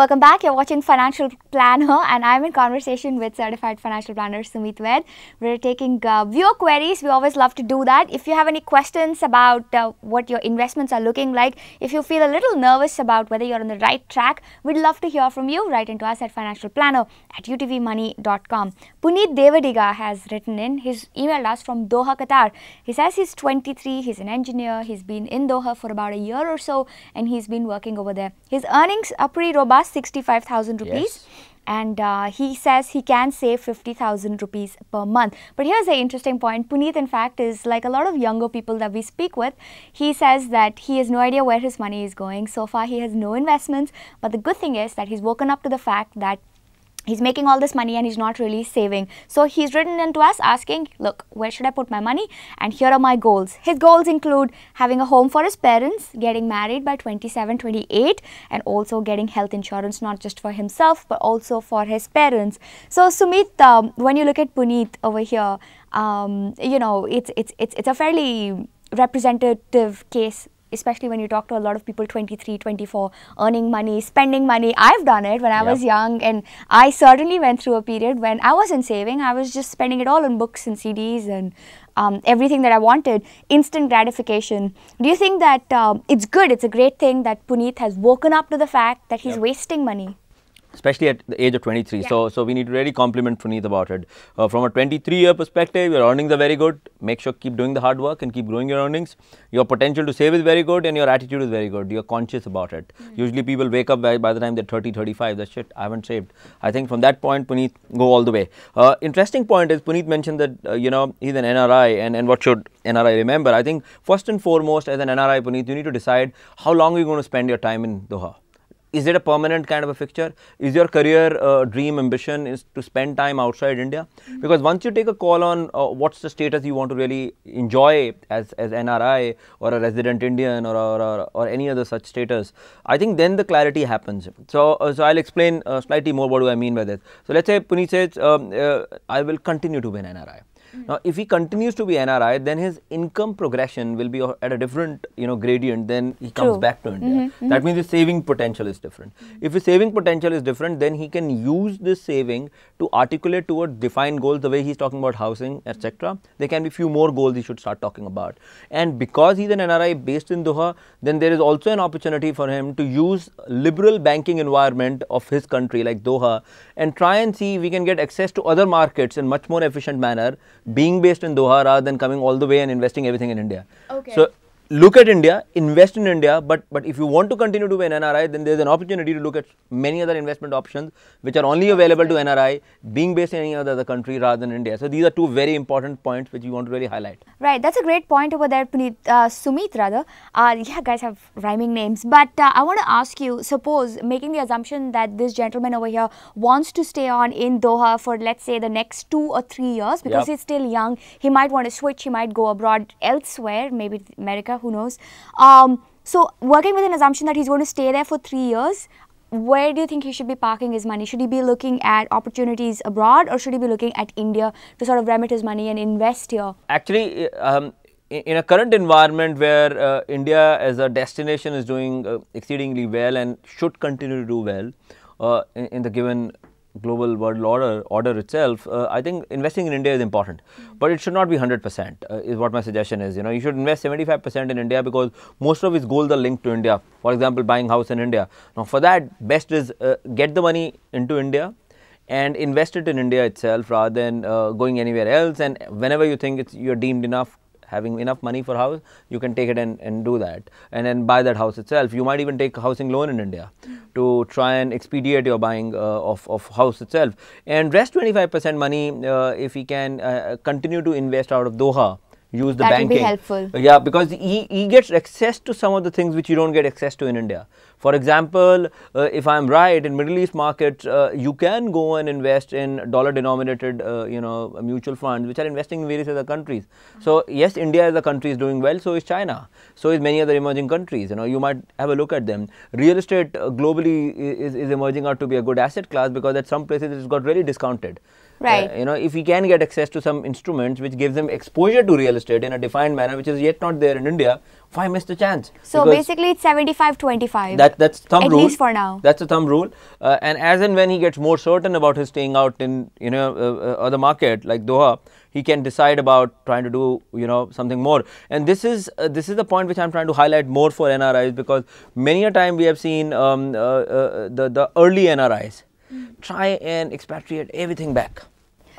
Welcome back. You're watching Financial Planner, and I'm in conversation with certified financial planner Sumit Ved. We're taking uh, viewer queries. We always love to do that. If you have any questions about uh, what your investments are looking like, if you feel a little nervous about whether you're on the right track, we'd love to hear from you. Write into us at financial planner at utvmoney.com. Puneet Devadiga has written in. He's emailed us from Doha, Qatar. He says he's 23, he's an engineer, he's been in Doha for about a year or so, and he's been working over there. His earnings are pretty robust 65,000 rupees. Yes. And uh, he says he can save 50,000 rupees per month. But here's the interesting point. Puneet, in fact, is like a lot of younger people that we speak with. He says that he has no idea where his money is going. So far, he has no investments. But the good thing is that he's woken up to the fact that he's making all this money and he's not really saving. So he's written in to us asking, look, where should I put my money? And here are my goals. His goals include having a home for his parents, getting married by 27, 28, and also getting health insurance, not just for himself, but also for his parents. So Sumit, um, when you look at Puneet over here, um, you know, it's, it's, it's, it's a fairly representative case especially when you talk to a lot of people 23 24 earning money spending money i've done it when i yep. was young and i certainly went through a period when i wasn't saving i was just spending it all on books and cds and um, everything that i wanted instant gratification do you think that uh, it's good it's a great thing that puneet has woken up to the fact that he's yep. wasting money especially at the age of 23. Yeah. So, so we need to really compliment Puneet about it. Uh, from a 23-year perspective, your earnings are very good. Make sure keep doing the hard work and keep growing your earnings. Your potential to save is very good and your attitude is very good. You're conscious about it. Mm. Usually people wake up by, by the time they're 30, 35. That's shit, I haven't saved. I think from that point, Puneet, go all the way. Uh, interesting point is Puneet mentioned that, uh, you know, he's an NRI and, and what should NRI remember? I think first and foremost, as an NRI, Puneet, you need to decide how long you're going to spend your time in Doha is it a permanent kind of a fixture? Is your career uh, dream ambition is to spend time outside India? Mm-hmm. Because once you take a call on uh, what's the status you want to really enjoy as, as NRI or a resident Indian or, or, or, or any other such status, I think then the clarity happens. So, uh, so I'll explain uh, slightly more what do I mean by this. So let's say Puneet says, um, uh, I will continue to be an NRI. Mm. Now, if he continues to be NRI, then his income progression will be at a different, you know, gradient. Then he comes back to India. Mm -hmm. That mm-hmm. means his saving potential is different. Mm If his saving potential is different, then he can use this saving to articulate towards defined goals. The way he's talking about housing, etc. There can be few more goals he should start talking about. And because he's an NRI based in Doha, then there is also an opportunity for him to use liberal banking environment of his country, like Doha, and try and see we can get access to other markets in much more efficient manner being based in Doha rather than coming all the way and investing everything in India. Okay. So look at India, invest in India, but, but if you want to continue to be an NRI, then there's an opportunity to look at many other investment options which are only available to NRI being based in any other country rather than India. So these are two very important points which you want to really highlight. Right, that's a great point over there, Puneet, uh, Sumit rather. Uh, yeah, guys have rhyming names, but uh, I want to ask you, suppose making the assumption that this gentleman over here wants to stay on in Doha for let's say the next two or three years because yep. he's still young, he might want to switch, he might go abroad elsewhere, maybe America, who knows. Um, so working with an assumption that he's going to stay there for three years, where do you think he should be parking his money? Should he be looking at opportunities abroad or should he be looking at India to sort of remit his money and invest here? Actually, uh, um, in a current environment where uh, India as a destination is doing uh, exceedingly well and should continue to do well uh, in, in, the given global world order, order itself, uh, I think investing in India is important, mm. but it should not be 100% uh, is what my suggestion is. You know, you should invest 75% in India because most of its goals are linked to India. For example, buying house in India. Now, for that, best is uh, get the money into India and invest it in India itself rather than uh, going anywhere else. And whenever you think it's, you're deemed enough having enough money for house you can take it and, and do that and then buy that house itself you might even take a housing loan in india to try and expedite your buying uh, of, of house itself and rest 25 percent money uh, if we can uh, continue to invest out of doha use the that banking. That would be helpful. Yeah, because he, he gets access to some of the things which you don't get access to in India. For example, uh, if I'm right, in Middle East markets, uh, you can go and invest in dollar-denominated, uh, you know, mutual funds, which are investing in various other countries. Mm -hmm. So yes, India as a country is doing well. So is China. So is many other emerging countries. You know, you might have a look at them. Real estate uh, globally is, is emerging out to be a good asset class because at some places it's got really discounted. Right. Uh, you know, if we can get access to some instruments which gives them exposure to real estate in a defined manner, which is yet not there in India, why miss the chance? So because basically, it's 75-25. That that's thumb At rule. At least for now. That's a thumb rule. Uh, and as and when he gets more certain about his staying out in you know uh, uh other market like Doha, he can decide about trying to do you know something more. And this is uh, this is the point which I'm trying to highlight more for NRIs because many a time we have seen um, uh, the the early NRIs Mm. try and expatriate everything back.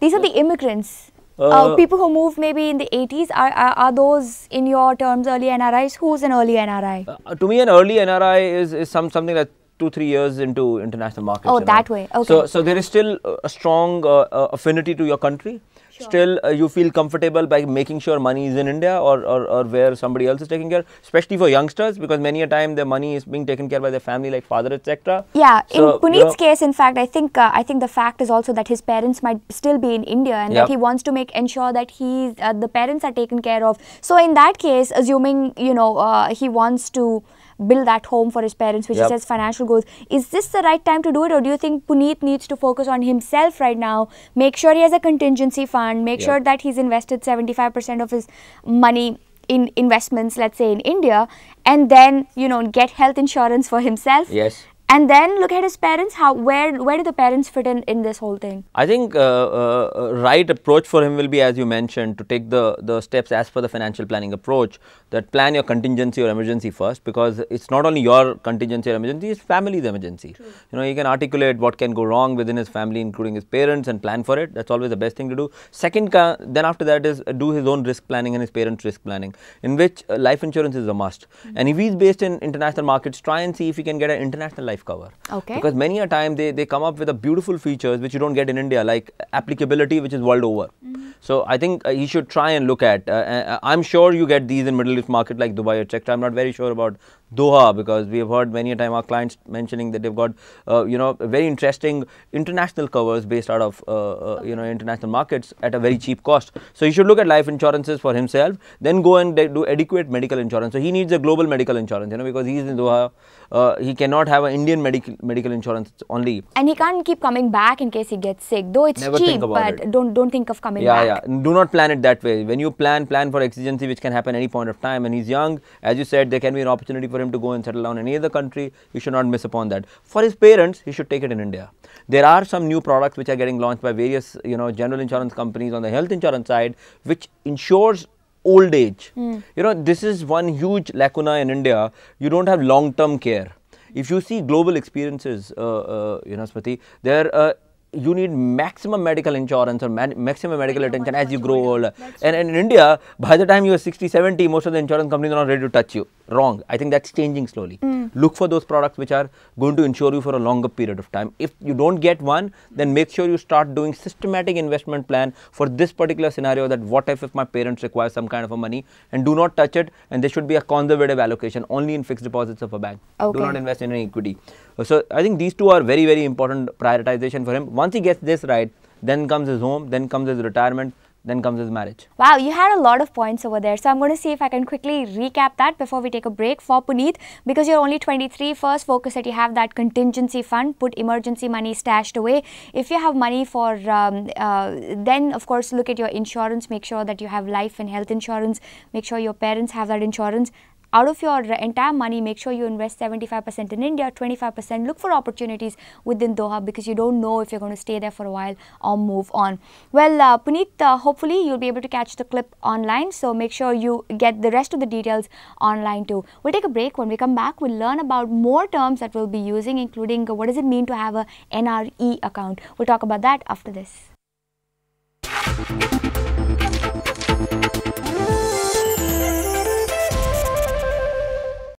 These are the immigrants. Uh, uh, people who moved maybe in the 80s, are, are, are, those in your terms early NRIs? Who's an early NRI? Uh, uh, to me, an early NRI is, is some, something that two, three years into international markets. Oh, that know? way. Okay. So, so there is still a strong uh, uh, affinity to your country. Sure. Still, uh, you feel comfortable by making sure money is in India or, or, or where somebody else is taking care, especially for youngsters, because many a time their money is being taken care by their family, like father, etc. Yeah, so, in Puneet's you know, case, in fact, I think uh, I think the fact is also that his parents might still be in India, and yep. that he wants to make ensure that he uh, the parents are taken care of. So in that case, assuming you know uh, he wants to build that home for his parents, which yep. he says financial goals. Is this the right time to do it, or do you think Puneet needs to focus on himself right now? Make sure he has a contingency fund. Make yep. sure that he's invested 75% of his money in investments, let's say in India, and then you know get health insurance for himself. Yes and then look at his parents how where where do the parents fit in in this whole thing i think uh, uh, uh, right approach for him will be as you mentioned to take the the steps as per the financial planning approach that plan your contingency or emergency first because it's not only your contingency or emergency it's family's emergency True. you know you can articulate what can go wrong within his family including his parents and plan for it that's always the best thing to do second then after that is do his own risk planning and his parents risk planning in which uh, life insurance is a must mm -hmm. and if he's based in international markets try and see if he can get an international life cover. Okay. Because many a time they, they come up with a beautiful features which you don't get in India, like applicability which is world over. Mm -hmm. So I think uh, you should try and look at. Uh, uh, I'm sure you get these in middle east market like Dubai, etc. I'm not very sure about Doha because we have heard many a time our clients mentioning that they've got uh, you know very interesting international covers based out of uh, uh, you know international markets at a very cheap cost. So he should look at life insurances for himself, then go and do adequate medical insurance. So he needs a global medical insurance, you know, because he's in Doha, uh, he cannot have an Indian medical medical insurance only. And he can't keep coming back in case he gets sick, though it's Never cheap, but it. don't don't think of coming yeah, back. Yeah, yeah. Do not plan it that way. When you plan, plan for exigency which can happen any point of time. And he's young, as you said, there can be an opportunity for him to go and settle down in any other country, he should not miss upon that. For his parents, he should take it in India. There are some new products which are getting launched by various, you know, general insurance companies on the health insurance side, which insures old age. Mm. You know, this is one huge lacuna in India. You don't have long-term care. If you see global experiences, uh, uh, you know, Smriti, there uh, you need maximum medical insurance or maximum medical attention as you grow older. And, and, in India, by the time you are 60, 70, most of the insurance companies are not ready to touch you. Wrong. I think that's changing slowly. Mm. Look for those products which are going to insure you for a longer period of time. If you don't get one, then make sure you start doing systematic investment plan for this particular scenario that what if, if my parents require some kind of a money and do not touch it and there should be a conservative allocation only in fixed deposits of a bank. Okay. Do not invest in any equity. Uh, so I think these two are very, very important prioritization for him. Once he gets this right, then comes his home, then comes his retirement, then comes his marriage. Wow, you had a lot of points over there. So I'm going to see if I can quickly recap that before we take a break for Puneet. Because you're only 23, first focus that you have that contingency fund, put emergency money stashed away. If you have money for, um, uh, then of course look at your insurance, make sure that you have life and health insurance, make sure your parents have that insurance out of your entire money, make sure you invest 75% in India, 25% look for opportunities within Doha because you don't know if you're going to stay there for a while or move on. Well, uh, Puneet, uh, hopefully you'll be able to catch the clip online. So make sure you get the rest of the details online too. We'll take a break. When we come back, we'll learn about more terms that we'll be using, including what does it mean to have a NRE account. We'll talk about that after this.